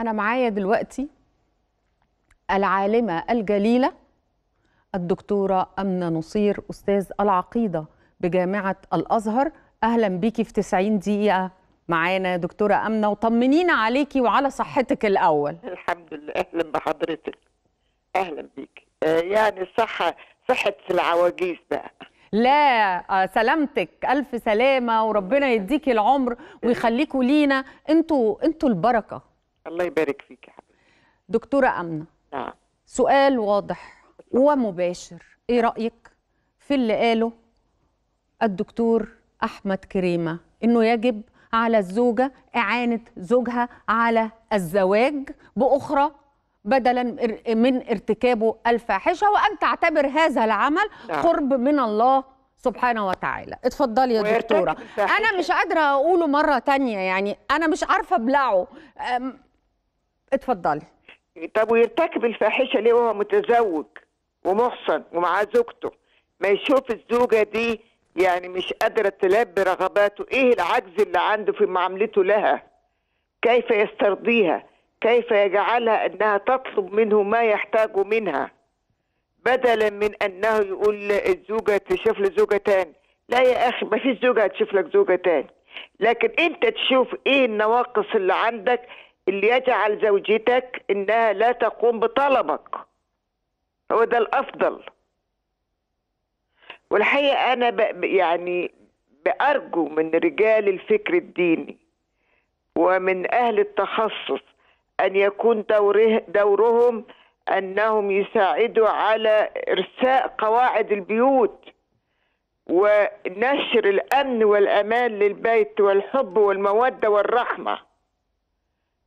أنا معايا دلوقتي العالمة الجليلة الدكتورة أمنة نصير أستاذ العقيدة بجامعة الأزهر أهلا بيكي في 90 دقيقة معانا دكتورة أمنة وطمنينا عليكي وعلى صحتك الأول الحمد لله أهلا بحضرتك أهلا بيكي آه، يعني صحة صحة العواجيز بقى لا آه، سلامتك ألف سلامة وربنا يديكي العمر ويخليكوا لينا انتوا انتوا البركة الله يبارك فيك يا دكتوره امنه نعم سؤال واضح ومباشر ايه رايك في اللي قاله الدكتور احمد كريمه انه يجب على الزوجه اعانه زوجها على الزواج باخرى بدلا من ارتكابه الفاحشه وان تعتبر هذا العمل نعم. قرب من الله سبحانه وتعالى اتفضلي يا دكتوره انا مش قادره اقوله مره تانية يعني انا مش عارفه ابلعه اتفضلي طب ويرتكب الفاحشه ليه وهو متزوج ومحصن ومعاه زوجته ما يشوف الزوجه دي يعني مش قادره تلبي رغباته ايه العجز اللي عنده في معاملته لها كيف يسترضيها كيف يجعلها انها تطلب منه ما يحتاجه منها بدلا من انه يقول الزوجه تشوف لزوجه زوجه تاني لا يا اخي ما فيش زوجه هتشوف لك زوجه تاني لكن انت تشوف ايه النواقص اللي عندك اللي يجعل زوجتك انها لا تقوم بطلبك هو ده الافضل والحقيقه انا يعني بارجو من رجال الفكر الديني ومن اهل التخصص ان يكون دوره دورهم انهم يساعدوا على ارساء قواعد البيوت ونشر الامن والامان للبيت والحب والموده والرحمه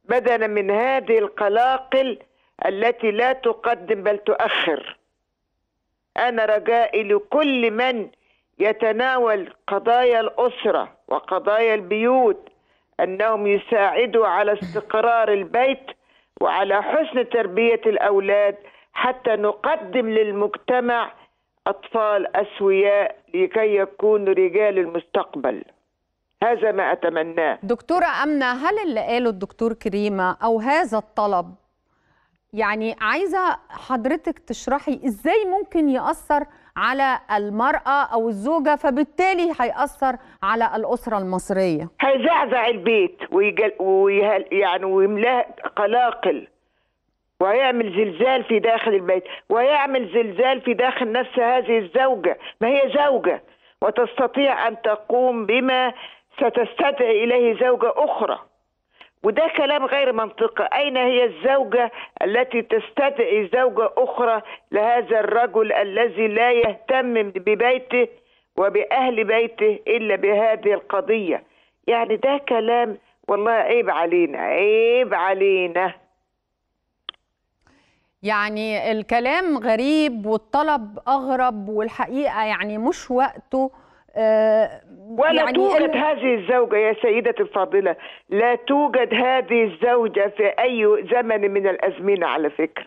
بدلا من هذه القلاقل التي لا تقدم بل تؤخر انا رجائي لكل من يتناول قضايا الاسره وقضايا البيوت انهم يساعدوا على استقرار البيت وعلى حسن تربيه الاولاد حتى نقدم للمجتمع اطفال اسوياء لكي يكونوا رجال المستقبل هذا ما أتمناه دكتورة أمنة هل اللي قاله الدكتور كريمة أو هذا الطلب يعني عايزة حضرتك تشرحي إزاي ممكن يأثر على المرأة أو الزوجة فبالتالي هيأثر على الأسرة المصرية هيزعزع البيت ويجل ويهل يعني ويملاه قلاقل ويعمل زلزال في داخل البيت ويعمل زلزال في داخل نفس هذه الزوجة ما هي زوجة وتستطيع أن تقوم بما ستستدعي إليه زوجة أخرى وده كلام غير منطقي أين هي الزوجة التي تستدعي زوجة أخرى لهذا الرجل الذي لا يهتم ببيته وبأهل بيته إلا بهذه القضية يعني ده كلام والله عيب علينا عيب علينا يعني الكلام غريب والطلب أغرب والحقيقة يعني مش وقته آه، ولا يعني توجد هذه الزوجة يا سيدتي الفاضلة لا توجد هذه الزوجة في أي زمن من الأزمنة على فكرة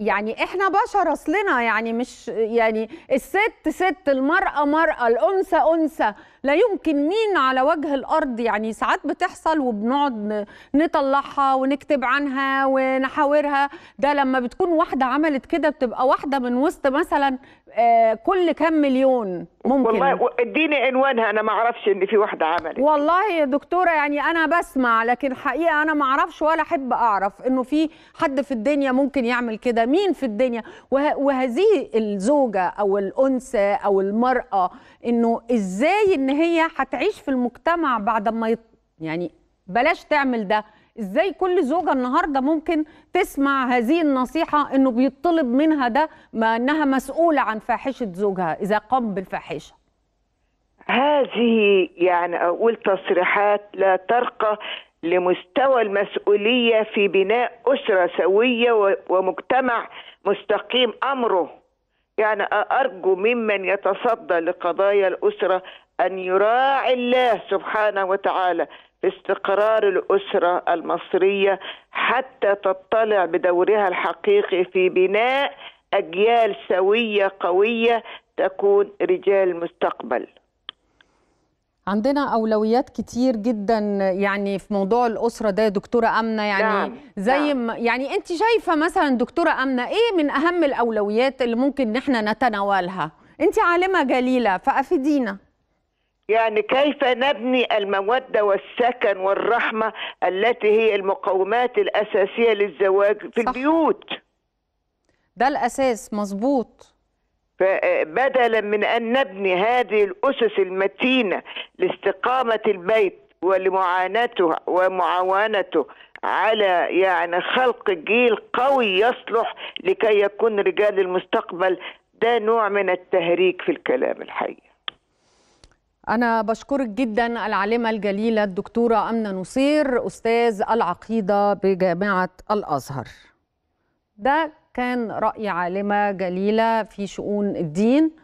يعني احنا بشر اصلنا يعني مش يعني الست ست المراه مراه الانثى انثى لا يمكن مين على وجه الارض يعني ساعات بتحصل وبنقعد نطلعها ونكتب عنها ونحاورها ده لما بتكون واحده عملت كده بتبقى واحده من وسط مثلا آه، كل كام مليون ممكن والله اديني عنوانها انا ما اعرفش ان في واحده عملت والله يا دكتوره يعني انا بسمع لكن حقيقه انا ما اعرفش ولا احب اعرف انه في حد في الدنيا ممكن يعمل كده مين في الدنيا وه وهذه الزوجه او الانثى او المراه انه ازاي ان هي هتعيش في المجتمع بعد ما يط... يعني بلاش تعمل ده ازاي كل زوجه النهارده ممكن تسمع هذه النصيحه انه بيطلب منها ده ما انها مسؤوله عن فاحشه زوجها اذا قام بالفاحشه هذه يعني اقول تصريحات لا ترقى لمستوى المسؤوليه في بناء اسره سويه ومجتمع مستقيم امره يعني ارجو ممن يتصدى لقضايا الاسره ان يراعي الله سبحانه وتعالى باستقرار الاسره المصريه حتى تطلع بدورها الحقيقي في بناء اجيال سويه قويه تكون رجال المستقبل عندنا اولويات كتير جدا يعني في موضوع الاسره ده يا دكتوره امنه يعني نعم. زي نعم. يعني انت شايفه مثلا دكتوره امنه ايه من اهم الاولويات اللي ممكن ان احنا نتناولها انت عالمه جليله فافيدينا يعني كيف نبني المودة والسكن والرحمة التي هي المقومات الأساسية للزواج في صح. البيوت ده الأساس مظبوط فبدلا من أن نبني هذه الأسس المتينة لاستقامة البيت ولمعاناته ومعاونته على يعني خلق جيل قوي يصلح لكي يكون رجال المستقبل ده نوع من التهريج في الكلام الحقيقي أنا بشكرك جدا العالمة الجليلة الدكتورة أمنة نصير أستاذ العقيدة بجامعة الأزهر. ده كان رأي عالمة جليلة في شؤون الدين.